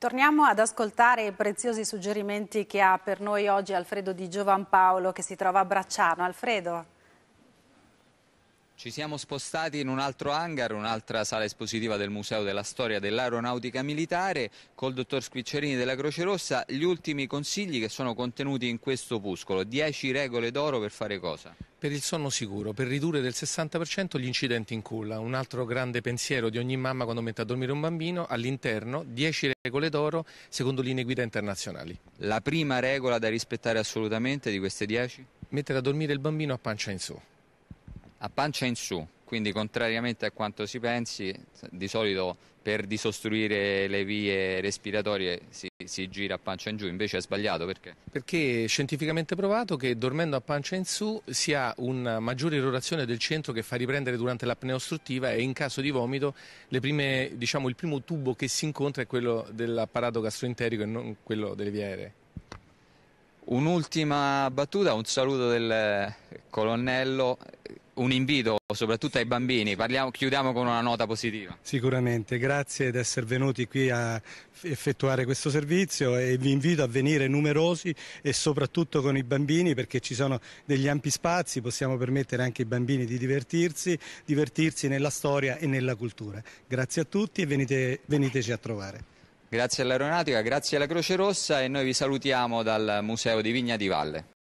Torniamo ad ascoltare i preziosi suggerimenti che ha per noi oggi Alfredo Di Giovanpaolo che si trova a Bracciano. Alfredo. Ci siamo spostati in un altro hangar, un'altra sala espositiva del Museo della Storia dell'Aeronautica Militare, col dottor Squiccerini della Croce Rossa, gli ultimi consigli che sono contenuti in questo opuscolo, 10 regole d'oro per fare cosa? Per il sonno sicuro, per ridurre del 60% gli incidenti in culla, un altro grande pensiero di ogni mamma quando mette a dormire un bambino, all'interno 10 regole d'oro secondo linee guida internazionali. La prima regola da rispettare assolutamente di queste 10? Mettere a dormire il bambino a pancia in su. A pancia in su, quindi contrariamente a quanto si pensi, di solito per disostruire le vie respiratorie si si gira a pancia in giù, invece è sbagliato perché? Perché è scientificamente provato che dormendo a pancia in su si ha una maggiore irrorazione del centro che fa riprendere durante l'apnea ostruttiva e in caso di vomito prime, diciamo, il primo tubo che si incontra è quello dell'apparato gastroenterico e non quello delle vie aeree. Un'ultima battuta, un saluto del colonnello un invito soprattutto ai bambini. Parliamo, chiudiamo con una nota positiva. Sicuramente, grazie di essere venuti qui a effettuare questo servizio e vi invito a venire numerosi e soprattutto con i bambini perché ci sono degli ampi spazi, possiamo permettere anche ai bambini di divertirsi, divertirsi nella storia e nella cultura. Grazie a tutti e venite, veniteci a trovare. Grazie all'Aeronautica, grazie alla Croce Rossa e noi vi salutiamo dal Museo di Vigna di Valle.